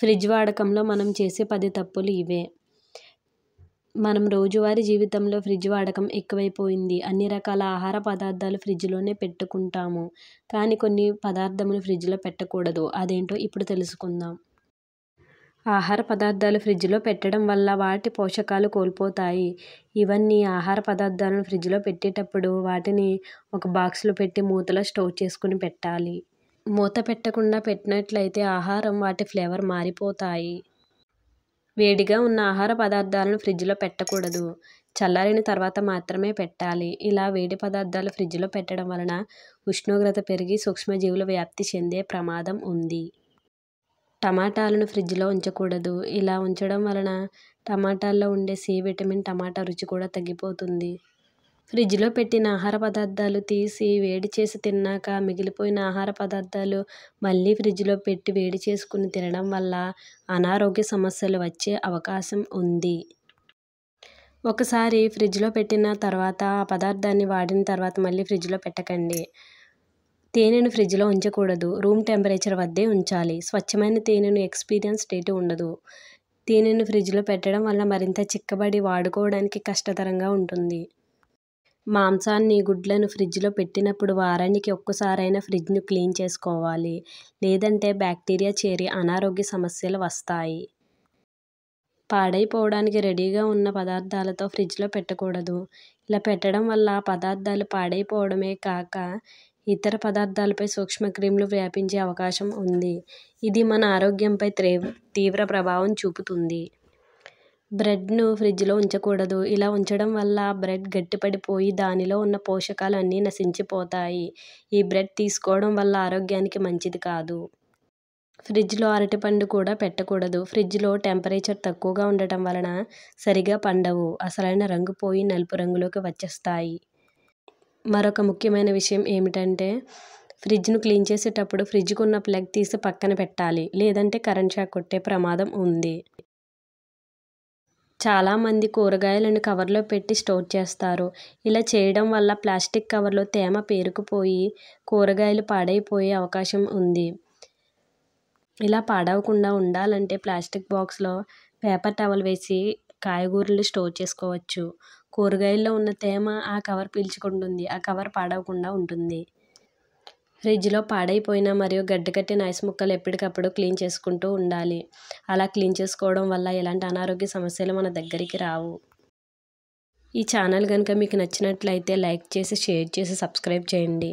fridge వాడకంలో మనం చేసే పది తప్పులు ఇవే మనం రోజువారీ జీవితంలో ఫ్రిడ్జ్ వాడకం ఎక్కువైపోయింది అన్ని రకాల ఆహార పదార్థాలు ఫ్రిడ్జ్లోనే పెట్టుకుంటాము కానీ కొన్ని పదార్థములు ఫ్రిడ్జ్లో పెట్టకూడదు అదేంటో ఇప్పుడు తెలుసుకుందాం ఆహార పదార్థాలు ఫ్రిడ్జ్లో పెట్టడం వల్ల వాటి పోషకాలు కోల్పోతాయి ఇవన్నీ ఆహార పదార్థాలను ఫ్రిడ్జ్లో పెట్టేటప్పుడు వాటిని ఒక బాక్స్లో పెట్టి మూతలో స్టోర్ చేసుకుని పెట్టాలి మూత పెట్టకుండా పెట్టినట్లయితే ఆహారం వాటి ఫ్లేవర్ మారిపోతాయి వేడిగా ఉన్న ఆహార పదార్థాలను ఫ్రిడ్జ్లో పెట్టకూడదు చల్లారిన తర్వాత మాత్రమే పెట్టాలి ఇలా వేడి పదార్థాలు ఫ్రిడ్జ్లో పెట్టడం వలన ఉష్ణోగ్రత పెరిగి సూక్ష్మజీవుల వ్యాప్తి చెందే ప్రమాదం ఉంది టమాటాలను ఫ్రిడ్జ్లో ఉంచకూడదు ఇలా ఉంచడం వలన టమాటాల్లో ఉండే సి విటమిన్ టమాటా రుచి కూడా తగ్గిపోతుంది ఫ్రిడ్జ్లో పెట్టిన ఆహార పదార్థాలు తీసి వేడి చేసి తిన్నాక మిగిలిపోయిన ఆహార పదార్థాలు మళ్ళీ ఫ్రిడ్జ్లో పెట్టి వేడి చేసుకుని తినడం వల్ల అనారోగ్య సమస్యలు వచ్చే అవకాశం ఉంది ఒకసారి ఫ్రిడ్జ్లో పెట్టిన తర్వాత ఆ పదార్థాన్ని వాడిన తర్వాత మళ్ళీ ఫ్రిడ్జ్లో పెట్టకండి తేనెను ఫ్రిడ్జ్లో ఉంచకూడదు రూమ్ టెంపరేచర్ వద్దే ఉంచాలి స్వచ్ఛమైన తేనెను ఎక్స్పీరియన్స్ డేట్ ఉండదు తేనెను ఫ్రిడ్జ్లో పెట్టడం వల్ల మరింత చిక్కబడి వాడుకోవడానికి కష్టతరంగా ఉంటుంది మాంసాన్ని గుడ్లను ఫ్రిడ్జ్లో పెట్టినప్పుడు వారానికి ఒక్కసారైనా ఫ్రిడ్జ్ను క్లీన్ చేసుకోవాలి లేదంటే బ్యాక్టీరియా చేరి అనారోగ్య సమస్యలు వస్తాయి పాడైపోవడానికి రెడీగా ఉన్న పదార్థాలతో ఫ్రిడ్జ్లో పెట్టకూడదు ఇలా పెట్టడం వల్ల ఆ పదార్థాలు పాడైపోవడమే కాక ఇతర పదార్థాలపై సూక్ష్మక్రిములు వ్యాపించే అవకాశం ఉంది ఇది మన ఆరోగ్యంపై తీవ్ర ప్రభావం చూపుతుంది బ్రెడ్ను ఫ్రిడ్జ్లో ఉంచకూడదు ఇలా ఉంచడం వల్ల బ్రెడ్ గట్టిపడిపోయి దానిలో ఉన్న పోషకాలు అన్నీ నశించిపోతాయి ఈ బ్రెడ్ తీసుకోవడం వల్ల ఆరోగ్యానికి మంచిది కాదు ఫ్రిడ్జ్లో అరటిపండు కూడా పెట్టకూడదు ఫ్రిడ్జ్లో టెంపరేచర్ తక్కువగా ఉండటం వలన సరిగా పండవు అసలైన రంగు పోయి నలుపు రంగులోకి వచ్చేస్తాయి మరొక ముఖ్యమైన విషయం ఏమిటంటే ఫ్రిడ్జ్ను క్లీన్ చేసేటప్పుడు ఫ్రిడ్జ్కు ఉన్న ప్లగ్ తీసి పక్కన పెట్టాలి లేదంటే కరెంట్ షాక్ కొట్టే ప్రమాదం ఉంది చాలామంది కూరగాయలను కవర్లో పెట్టి స్టోర్ చేస్తారు ఇలా చేయడం వల్ల ప్లాస్టిక్ కవర్లో తేమ పేరుకుపోయి కూరగాయలు పాడైపోయే అవకాశం ఉంది ఇలా పాడవకుండా ఉండాలంటే ప్లాస్టిక్ బాక్స్లో పేపర్ టవల్ వేసి కాయగూరలు స్టోర్ చేసుకోవచ్చు కూరగాయల్లో ఉన్న తేమ ఆ కవర్ పీల్చుకుంటుంది ఆ కవర్ పాడవకుండా ఉంటుంది ఫ్రిడ్జ్లో పాడైపోయిన మరియు గడ్డకట్టి నైస్ ముక్కలు ఎప్పటికప్పుడు క్లీన్ చేసుకుంటూ ఉండాలి అలా క్లీన్ చేసుకోవడం వల్ల ఎలాంటి అనారోగ్య సమస్యలు మన దగ్గరికి రావు ఈ ఛానల్ కనుక మీకు నచ్చినట్లయితే లైక్ చేసి షేర్ చేసి సబ్స్క్రైబ్ చేయండి